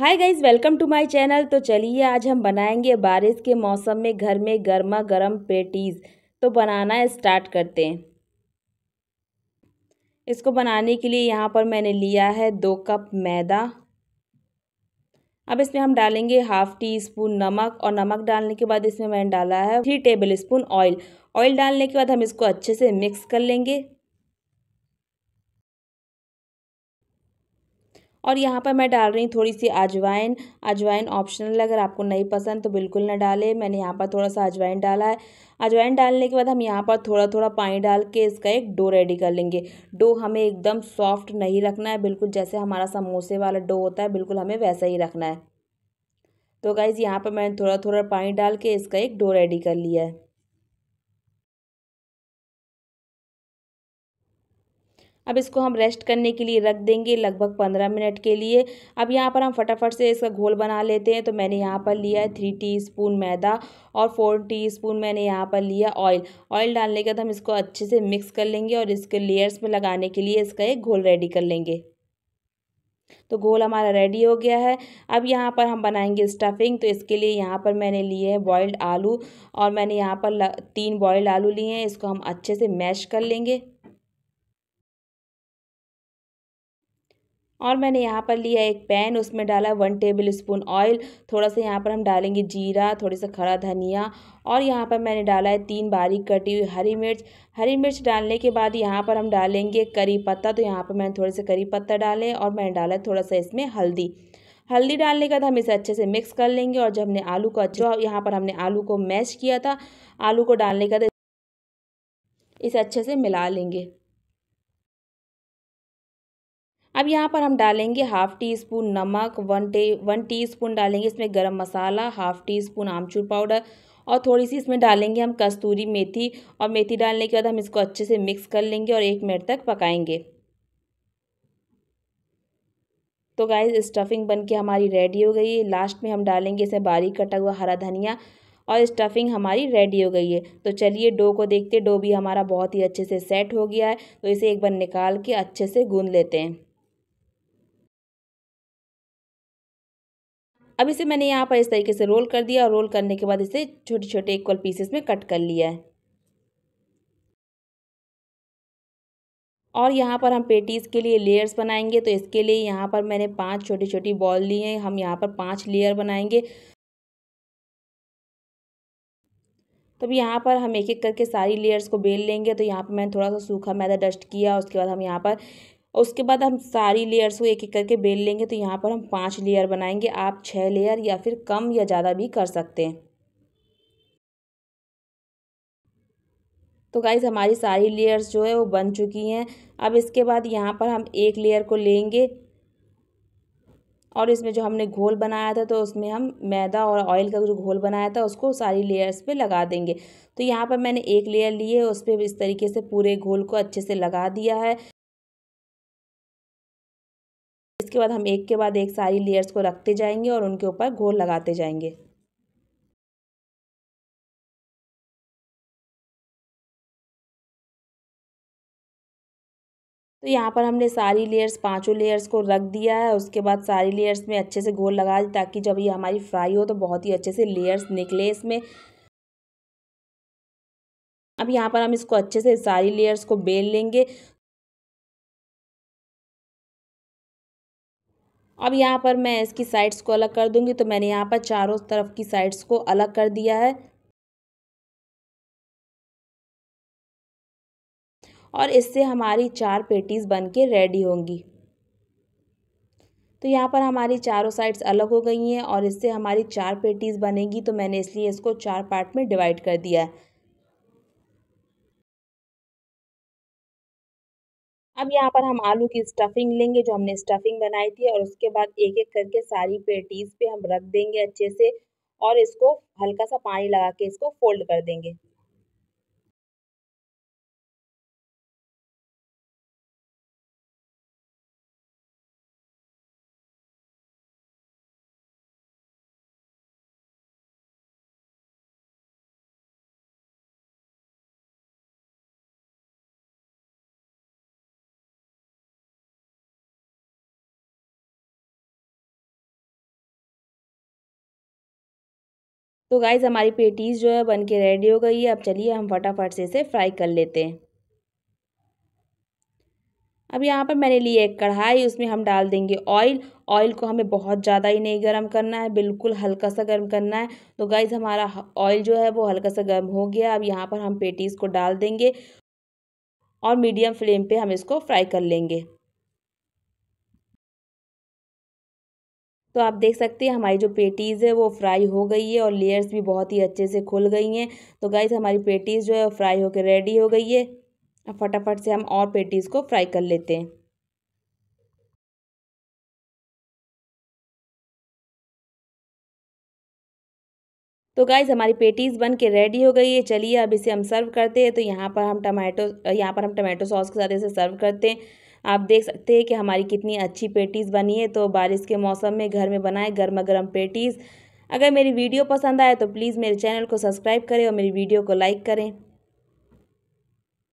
hi guys welcome to my channel तो चलिए आज हम बनाएंगे बारिश के मौसम में घर में गर्मा गर्म पेटीज़ तो बनाना स्टार्ट करते हैं इसको बनाने के लिए यहाँ पर मैंने लिया है दो कप मैदा अब इसमें हम डालेंगे हाफ़ टी स्पून नमक और नमक डालने के बाद इसमें मैंने डाला है three tablespoon oil oil डालने के बाद हम इसको अच्छे से मिक्स कर लेंगे और यहाँ पर मैं डाल रही हूँ थोड़ी सी अजवाइन अजवाइन ऑप्शनल अगर आपको नहीं पसंद तो बिल्कुल ना डालें मैंने यहाँ पर थोड़ा सा अजवाइन डाला है अजवाइन डालने के बाद हम यहाँ पर थोड़ा थोड़ा पानी डाल के इसका एक डो रेडी कर लेंगे डो हमें एकदम सॉफ्ट नहीं रखना है बिल्कुल जैसे हमारा समोसे वाला डो होता है बिल्कुल हमें वैसा ही रखना है तो गाइज़ यहाँ पर मैंने थोड़ा थोड़ा पानी डाल के इसका एक डो रेडी कर लिया है अब इसको हम रेस्ट करने के लिए रख देंगे लगभग पंद्रह मिनट के लिए अब यहाँ पर हम फटाफट से इसका घोल बना लेते हैं तो मैंने यहाँ पर लिया है थ्री टी मैदा और फोर टी मैंने यहाँ पर लिया ऑयल ऑयल डालने के बाद हम इसको अच्छे से मिक्स कर लेंगे और इसके लेयर्स में लगाने के लिए इसका एक घोल रेडी कर लेंगे तो घोल हमारा रेडी हो गया है अब यहाँ पर हम बनाएंगे स्टफिंग तो इसके लिए यहाँ पर मैंने लिए हैं बॉयल्ड आलू और मैंने यहाँ पर तीन बॉयल्ड आलू लिए हैं इसको हम अच्छे से मैश कर लेंगे और मैंने यहाँ पर लिया एक पैन उसमें डाला वन टेबल स्पून ऑयल थोड़ा सा यहाँ पर हम डालेंगे जीरा थोड़ा सा खड़ा धनिया और यहाँ पर मैंने डाला है तीन बारीक कटी हुई हरी मिर्च हरी मिर्च डालने के बाद यहाँ पर हम डालेंगे करी पत्ता तो यहाँ पर मैंने थोड़े से करी पत्ता डाले और मैंने डाला थोड़ा सा इसमें हल्दी हल्दी डालने के बाद हम इसे अच्छे से मिक्स कर लेंगे और जब हमने आलू का जो यहाँ पर हमने आलू को मैश किया था आलू को डालने के बाद इसे अच्छे से मिला लेंगे अब यहाँ पर हम डालेंगे हाफ़ टी स्पून नमक वन टे वन टी स्पून डालेंगे इसमें garam masala half teaspoon amchur powder और थोड़ी सी इसमें डालेंगे हम कस्तूरी मेथी और मेथी डालने के बाद हम इसको अच्छे से मिक्स कर लेंगे और एक मिनट तक पकाएंगे तो गाइस स्टफिंग बनके हमारी रेडी हो गई है लास्ट में हम डालेंगे इसे बारीक कटा हुआ हरा धनिया और स्टफिंग हमारी रेडी हो गई है तो चलिए डो को देखते डो भी हमारा बहुत ही अच्छे से सेट हो गया है तो इसे एक बार निकाल के अच्छे से गूंद लेते हैं अब इसे मैंने यहाँ पर इस तरीके से रोल कर दिया और रोल करने के बाद इसे छोटे छोटे इक्वल पीसेस में कट कर लिया है और यहाँ पर हम पेटीज़ के लिए लेयर्स बनाएंगे तो इसके लिए यहाँ पर मैंने पांच छोटी छोटी बॉल ली हैं हम यहाँ पर पांच लेयर बनाएंगे तो तो यहाँ पर हम एक एक करके सारी लेयर्स को बेल लेंगे तो यहाँ पर मैंने थोड़ा सा सूखा मैदा डस्ट किया उसके बाद हम यहाँ पर और उसके बाद हम सारी लेयर्स को एक एक करके बेल लेंगे तो यहाँ पर हम पाँच लेयर बनाएंगे आप छः लेयर या फिर कम या ज़्यादा भी कर सकते हैं तो गाइज हमारी सारी लेयर्स जो है वो बन चुकी हैं अब इसके बाद यहाँ पर हम एक लेयर को लेंगे और इसमें जो हमने घोल बनाया था तो उसमें हम मैदा और ऑयल का जो घोल बनाया था उसको सारी लेयर्स पे लगा देंगे तो यहाँ पर मैंने एक लेयर ली है उस पर इस तरीके से पूरे घोल को अच्छे से लगा दिया है इसके बाद हम एक के बाद एक सारी लेयर्स को रखते जाएंगे और उनके ऊपर घोल लगाते जाएंगे तो यहाँ पर हमने सारी लेयर्स पांचों लेयर्स को रख दिया है उसके बाद सारी लेयर्स में अच्छे से घोल लगा दी ताकि जब ये हमारी फ्राई हो तो बहुत ही अच्छे से लेयर्स निकले इसमें अब यहाँ पर हम इसको अच्छे से सारी लेयर्स को बेल लेंगे अब यहाँ पर मैं इसकी साइड्स को अलग कर दूंगी तो मैंने यहाँ पर चारों तरफ की साइड्स को अलग कर दिया है और इससे हमारी चार पेटीज़ बन के रेडी होंगी तो यहाँ पर हमारी चारों साइड्स अलग हो गई हैं और इससे हमारी चार पेटीज़ बनेगी तो मैंने इसलिए इसको चार पार्ट में डिवाइड कर दिया है अब यहाँ पर हम आलू की स्टफिंग लेंगे जो हमने स्टफिंग बनाई थी और उसके बाद एक एक करके सारी पेटीज़ पे हम रख देंगे अच्छे से और इसको हल्का सा पानी लगा के इसको फोल्ड कर देंगे तो गाइज़ हमारी पेटीज़ जो है बन के रेडी हो गई है अब चलिए हम फटाफट से इसे फ्राई कर लेते हैं अब यहाँ पर मैंने ली एक कढ़ाई उसमें हम डाल देंगे ऑयल ऑयल को हमें बहुत ज़्यादा ही नहीं गर्म करना है बिल्कुल हल्का सा गर्म करना है तो गाइज़ हमारा ऑयल जो है वो हल्का सा गर्म हो गया अब यहाँ पर हम पेटीज़ को डाल देंगे और मीडियम फ्लेम पे हम इसको फ्राई कर लेंगे तो आप देख सकते हैं हमारी जो पेटीज़ है वो फ्राई हो गई है और लेयर्स भी बहुत ही अच्छे से खुल गई हैं तो गाइज़ हमारी पेटीज़ जो है फ्राई होकर रेडी हो गई है अब फटाफट से हम और पेटीज़ को फ्राई कर लेते हैं तो गाइज़ हमारी पेटीज़ बन के रेडी हो गई है चलिए अब इसे हम सर्व करते हैं तो यहाँ पर हम टमाटो यहाँ पर हम टमाटो सॉस के साथ इसे सर्व करते हैं आप देख सकते हैं कि हमारी कितनी अच्छी पेटीज़ बनी है तो बारिश के मौसम में घर में बनाए गर्मा गर्म पेटीज़ अगर मेरी वीडियो पसंद आए तो प्लीज़ मेरे चैनल को सब्सक्राइब करें और मेरी वीडियो को लाइक करें